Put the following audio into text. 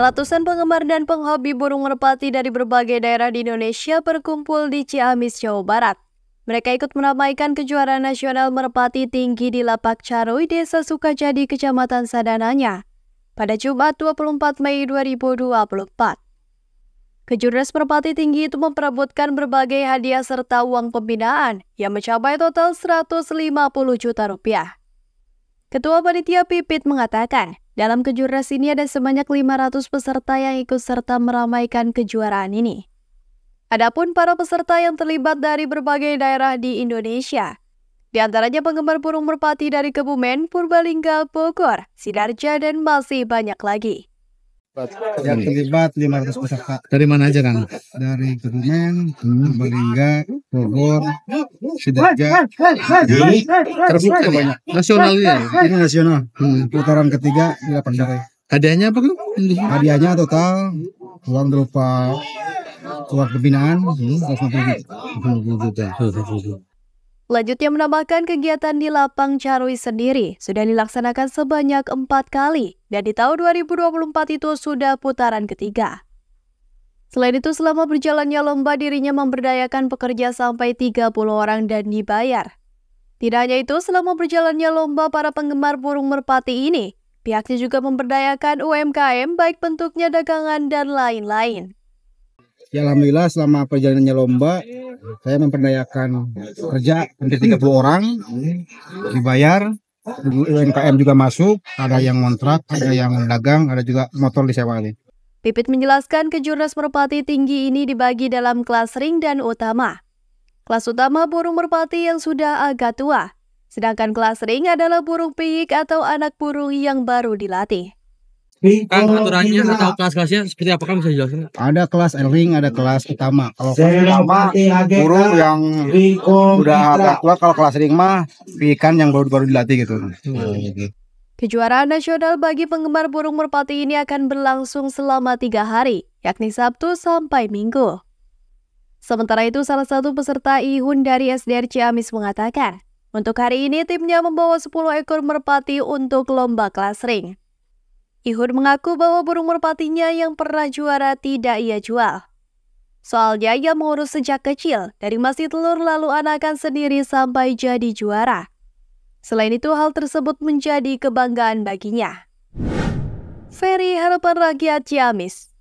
Ratusan penggemar dan penghobi burung merpati dari berbagai daerah di Indonesia berkumpul di Ciamis, Jawa Barat. Mereka ikut meramaikan kejuaraan nasional merpati tinggi di Lapak Caroy Desa Sukajadi, Kecamatan Sadananya, pada Jumat 24 Mei 2024. Kejurnas Merpati Tinggi itu memperebutkan berbagai hadiah serta uang pembinaan yang mencapai total 150 juta rupiah. Ketua Panitia Pipit mengatakan, dalam kejurnas ini ada sebanyak 500 peserta yang ikut serta meramaikan kejuaraan ini. Adapun para peserta yang terlibat dari berbagai daerah di Indonesia, di antaranya penggemar burung merpati dari Kebumen, Purbalingga, Bogor, Sidarja, dan masih banyak lagi. Yang terlibat 500 peserta. Dari mana aja, kan Dari Kebumen, Purbalingga, Bogor, Sidarja. ini terbuka banyak. Nasional ya? Ini nasional. Hmm, putaran ketiga di Lapan Hadiahnya apa, Kang? Hadiahnya total uang berupa uang pembinaan 150 hmm, juta. Lanjutnya menambahkan kegiatan di Lapang Carui sendiri sudah dilaksanakan sebanyak empat kali dan di tahun 2024 itu sudah putaran ketiga. Selain itu, selama berjalannya lomba dirinya memberdayakan pekerja sampai 30 orang dan dibayar. Tidak hanya itu, selama berjalannya lomba para penggemar burung merpati ini, pihaknya juga memberdayakan UMKM baik bentuknya dagangan dan lain-lain. Ya Alhamdulillah selama perjalanannya lomba saya memperdayakan kerja tiga 30 orang dibayar UMKM juga masuk ada yang kontrak ada yang dagang ada juga motor di ini. Pipit menjelaskan kejurnas merpati tinggi ini dibagi dalam kelas ring dan utama. Kelas utama burung merpati yang sudah agak tua, sedangkan kelas ring adalah burung piik atau anak burung yang baru dilatih. Kan aturannya atau kelas-kelasnya seperti apa kan bisa dijelaskan? Ada kelas ring, ada kelas utama. Kalau kelas utama guru yang udah agak kuat kalau kelas ring mah ikan yang baru-baru dilatih gitu. Kejuaraan nasional bagi penggemar burung merpati ini akan berlangsung selama tiga hari, yakni Sabtu sampai Minggu. Sementara itu, salah satu peserta Ihun dari SDR Ciamis mengatakan, untuk hari ini timnya membawa 10 ekor merpati untuk lomba kelas ring. Ihun mengaku bahwa burung merpatinya yang pernah juara tidak ia jual. Soalnya ia mengurus sejak kecil, dari masih telur lalu anakan sendiri sampai jadi juara. Selain itu, hal tersebut menjadi kebanggaan baginya. Ferry Harapan Rakyat Ciamis